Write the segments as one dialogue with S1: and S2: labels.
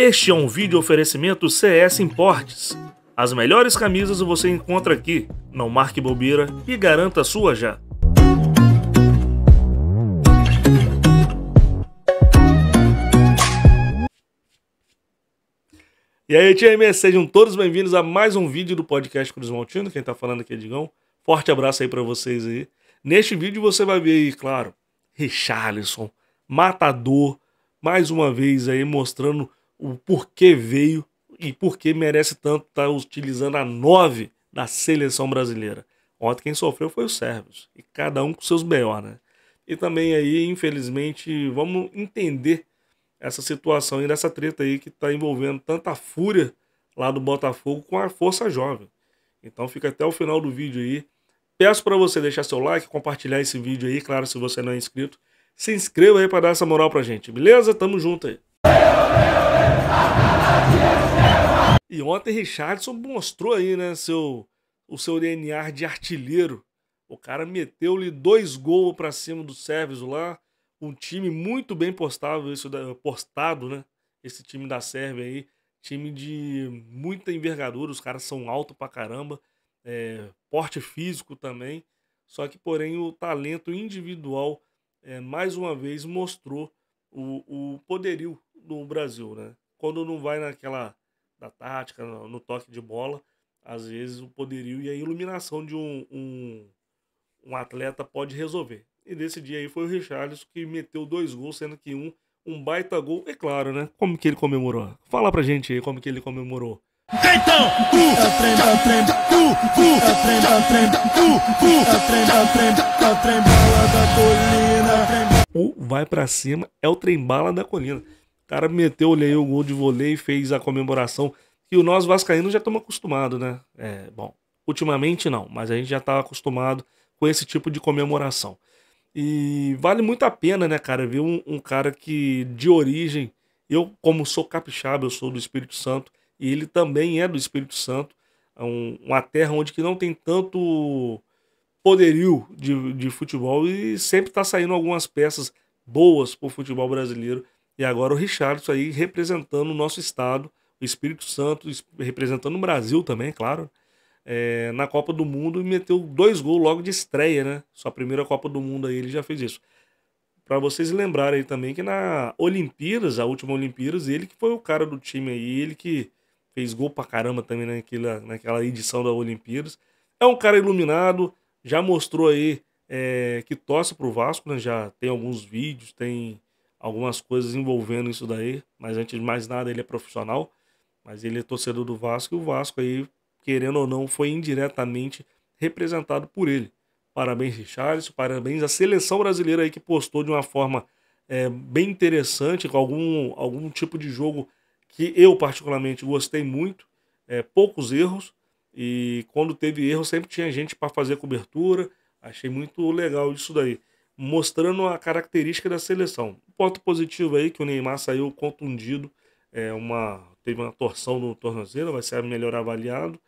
S1: Este é um vídeo oferecimento CS Importes. As melhores camisas você encontra aqui. Não marque bobeira e garanta a sua já. E aí, time, sejam todos bem-vindos a mais um vídeo do podcast Cruz Maltino. Quem tá falando aqui é Digão. Forte abraço aí para vocês aí. Neste vídeo você vai ver aí, claro, Richarlison, matador, mais uma vez aí mostrando o porquê veio e porquê merece tanto estar tá utilizando a 9 da seleção brasileira. Ontem quem sofreu foi o sérvios, e cada um com seus melhores né? E também aí, infelizmente, vamos entender essa situação e dessa treta aí que está envolvendo tanta fúria lá do Botafogo com a força jovem. Então fica até o final do vídeo aí. Peço para você deixar seu like, compartilhar esse vídeo aí, claro, se você não é inscrito. Se inscreva aí para dar essa moral para gente, beleza? Tamo junto aí. E ontem Richardson mostrou aí, né, seu, o seu DNA de artilheiro. O cara meteu-lhe dois gols para cima do Sérvio lá. Um time muito bem postado isso postado, né? Esse time da Sérvia aí. Time de muita envergadura, os caras são altos pra caramba. É, porte físico também. Só que, porém, o talento individual, é, mais uma vez, mostrou o, o poderio do Brasil, né? Quando não vai naquela da tática, no, no, toque de bola, às vezes o poderio e a iluminação de um, um, um atleta pode resolver. E nesse dia aí foi o Richarlison que meteu dois gols, sendo que um, um baita gol. É claro, né? Como que ele comemorou? Fala pra gente aí como que ele comemorou. É o vai para cima é o trem bala da colina cara meteu olhei, o gol de vôlei, fez a comemoração. E o nós vascaínos já estamos acostumados, né? É, bom, ultimamente não, mas a gente já está acostumado com esse tipo de comemoração. E vale muito a pena, né, cara, ver um, um cara que de origem, eu como sou capixaba, eu sou do Espírito Santo, e ele também é do Espírito Santo, é um, uma terra onde que não tem tanto poderio de, de futebol e sempre está saindo algumas peças boas para o futebol brasileiro e agora o Richardson aí representando o nosso estado, o Espírito Santo, representando o Brasil também, é claro, é, na Copa do Mundo e meteu dois gols logo de estreia, né? Sua primeira Copa do Mundo aí ele já fez isso. Para vocês lembrarem aí também que na Olimpíadas, a última Olimpíadas, ele que foi o cara do time aí, ele que fez gol pra caramba também naquela, naquela edição da Olimpíadas. É um cara iluminado, já mostrou aí é, que torce pro Vasco, né? Já tem alguns vídeos, tem algumas coisas envolvendo isso daí, mas antes de mais nada ele é profissional, mas ele é torcedor do Vasco e o Vasco aí, querendo ou não, foi indiretamente representado por ele. Parabéns, Richarlison, parabéns à seleção brasileira aí que postou de uma forma é, bem interessante, com algum, algum tipo de jogo que eu particularmente gostei muito, é, poucos erros, e quando teve erro sempre tinha gente para fazer cobertura, achei muito legal isso daí mostrando a característica da seleção. Um ponto positivo aí que o Neymar saiu contundido, é uma teve uma torção no tornozelo, vai ser melhor avaliado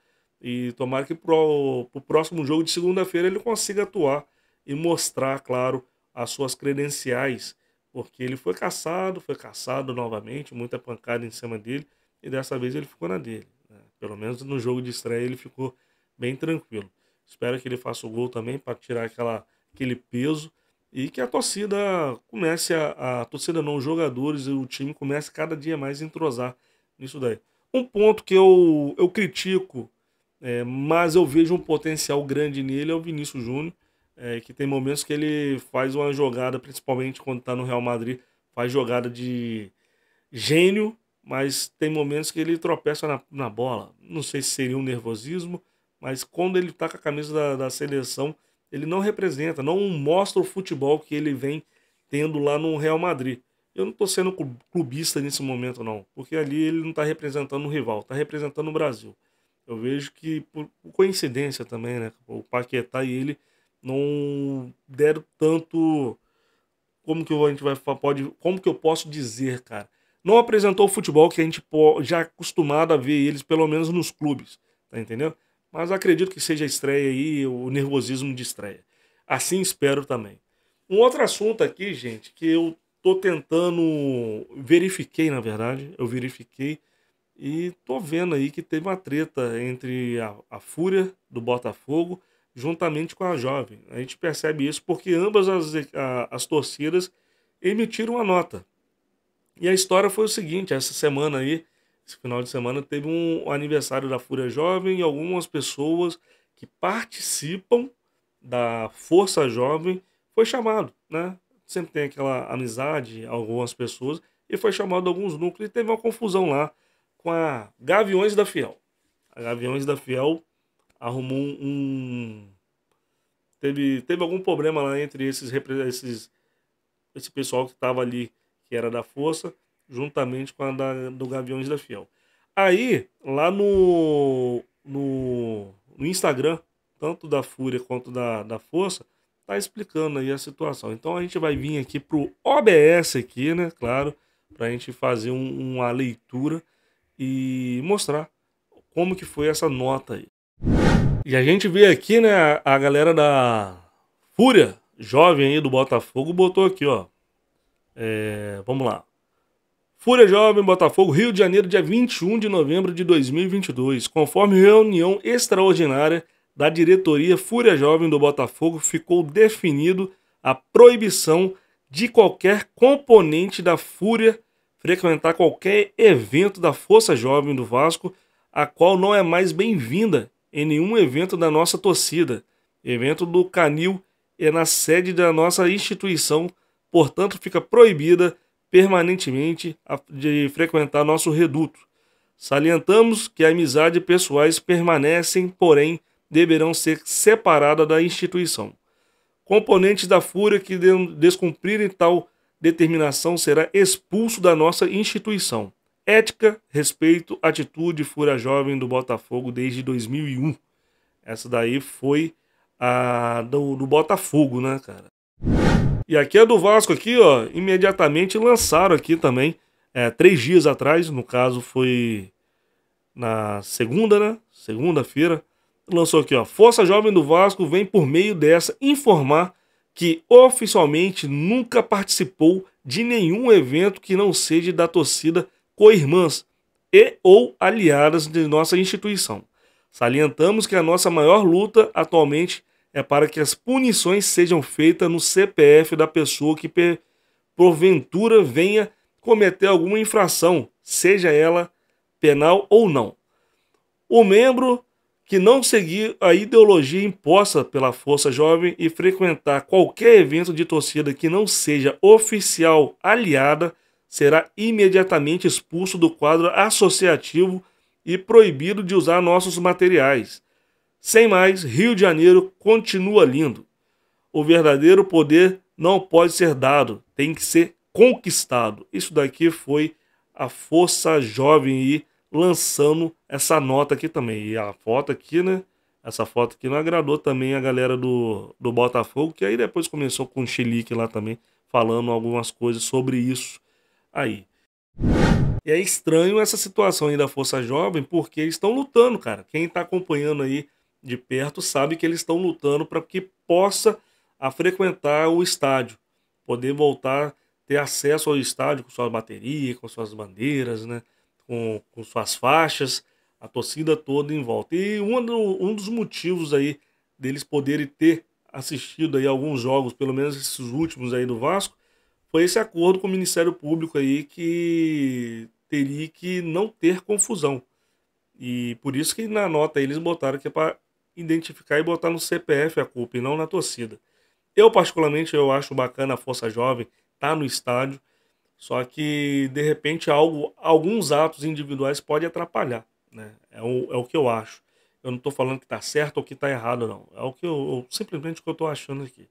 S1: e tomara que para o próximo jogo de segunda-feira ele consiga atuar e mostrar, claro, as suas credenciais, porque ele foi caçado, foi caçado novamente, muita pancada em cima dele e dessa vez ele ficou na dele. Né? Pelo menos no jogo de estreia ele ficou bem tranquilo. Espero que ele faça o gol também para tirar aquela, aquele peso e que a torcida comece a, a torcida não, os jogadores e o time comece cada dia mais a entrosar nisso daí. Um ponto que eu, eu critico, é, mas eu vejo um potencial grande nele é o Vinícius Júnior, é, que tem momentos que ele faz uma jogada, principalmente quando está no Real Madrid, faz jogada de gênio, mas tem momentos que ele tropeça na, na bola. Não sei se seria um nervosismo, mas quando ele está com a camisa da, da seleção, ele não representa, não mostra o futebol que ele vem tendo lá no Real Madrid. Eu não estou sendo clubista nesse momento, não, porque ali ele não está representando o rival, está representando o Brasil. Eu vejo que, por coincidência também, né, o Paquetá e ele não deram tanto. Como que a gente vai pode, como que eu posso dizer, cara? Não apresentou o futebol que a gente já é acostumado a ver eles, pelo menos nos clubes, tá entendendo? Mas acredito que seja estreia aí, o nervosismo de estreia. Assim espero também. Um outro assunto aqui, gente, que eu tô tentando. Verifiquei, na verdade. Eu verifiquei. E tô vendo aí que teve uma treta entre a, a Fúria do Botafogo juntamente com a Jovem. A gente percebe isso porque ambas as, a, as torcidas emitiram uma nota. E a história foi o seguinte: essa semana aí esse final de semana teve um aniversário da Fúria Jovem e algumas pessoas que participam da Força Jovem foi chamado, né? Sempre tem aquela amizade, algumas pessoas, e foi chamado alguns núcleos e teve uma confusão lá com a Gaviões da Fiel. A Gaviões da Fiel arrumou um. Teve, teve algum problema lá entre esses, esses esse pessoal que estava ali, que era da força, juntamente com a da, do Gaviões da Fiel. Aí, lá no, no, no Instagram, tanto da Fúria quanto da, da Força, tá explicando aí a situação. Então a gente vai vir aqui pro OBS aqui, né? Claro, para a gente fazer um, uma leitura e mostrar como que foi essa nota aí. E a gente vê aqui, né, a galera da Fúria, jovem aí do Botafogo, botou aqui, ó. É, vamos lá. Fúria Jovem Botafogo, Rio de Janeiro, dia 21 de novembro de 2022. Conforme reunião extraordinária da diretoria Fúria Jovem do Botafogo, ficou definido a proibição de qualquer componente da Fúria frequentar qualquer evento da Força Jovem do Vasco, a qual não é mais bem-vinda em nenhum evento da nossa torcida. Evento do Canil é na sede da nossa instituição, portanto, fica proibida permanentemente de frequentar nosso reduto. Salientamos que amizades pessoais permanecem, porém, deverão ser separadas da instituição. Componentes da fúria que descumprirem tal determinação será expulso da nossa instituição. Ética, respeito, atitude, fúria jovem do Botafogo desde 2001. Essa daí foi a do, do Botafogo, né, cara? E aqui é do Vasco aqui, ó, imediatamente lançaram aqui também, é, três dias atrás, no caso foi na segunda, né? Segunda-feira, lançou aqui, ó, Força Jovem do Vasco vem por meio dessa informar que oficialmente nunca participou de nenhum evento que não seja da torcida com irmãs e ou aliadas de nossa instituição. Salientamos que a nossa maior luta atualmente é para que as punições sejam feitas no CPF da pessoa que porventura venha cometer alguma infração, seja ela penal ou não. O membro que não seguir a ideologia imposta pela Força Jovem e frequentar qualquer evento de torcida que não seja oficial aliada será imediatamente expulso do quadro associativo e proibido de usar nossos materiais. Sem mais, Rio de Janeiro continua lindo. O verdadeiro poder não pode ser dado, tem que ser conquistado. Isso daqui foi a força jovem e lançando essa nota aqui também. E a foto aqui, né? Essa foto aqui não agradou também a galera do, do Botafogo, que aí depois começou com o Chilique lá também, falando algumas coisas sobre isso aí. E é estranho essa situação aí da Força Jovem, porque eles estão lutando, cara. Quem está acompanhando aí de perto sabe que eles estão lutando para que possa a frequentar o estádio, poder voltar, ter acesso ao estádio com sua bateria, com suas bandeiras, né? com, com suas faixas, a torcida toda em volta. E um, um dos motivos aí deles poderem ter assistido aí alguns jogos, pelo menos esses últimos aí do Vasco, foi esse acordo com o Ministério Público aí que teria que não ter confusão. E por isso que na nota eles botaram que é para identificar e botar no CPF a culpa e não na torcida. Eu, particularmente, eu acho bacana a Força Jovem tá no estádio, só que, de repente, algo, alguns atos individuais pode atrapalhar. Né? É, o, é o que eu acho. Eu não estou falando que está certo ou que está errado, não. É o que eu, eu simplesmente o que eu estou achando aqui.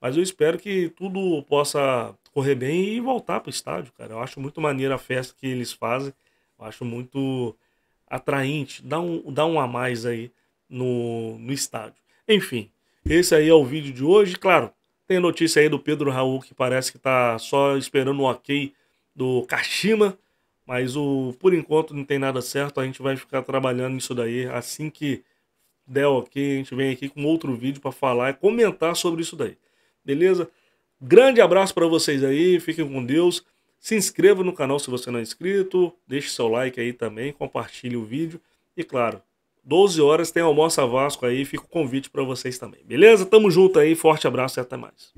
S1: Mas eu espero que tudo possa correr bem e voltar para o estádio, cara. Eu acho muito maneira a festa que eles fazem. Eu acho muito atraente. Dá um, dá um a mais aí no, no estádio. Enfim, esse aí é o vídeo de hoje. Claro, tem notícia aí do Pedro Raul que parece que tá só esperando o ok do Kashima, mas o por enquanto não tem nada certo. A gente vai ficar trabalhando nisso daí assim que der ok. A gente vem aqui com outro vídeo para falar e comentar sobre isso daí. Beleza? Grande abraço para vocês aí. Fiquem com Deus. Se inscreva no canal se você não é inscrito, deixe seu like aí também, compartilhe o vídeo e claro, 12 horas tem almoço a Vasco aí, fica o convite para vocês também. Beleza? Tamo junto aí, forte abraço e até mais.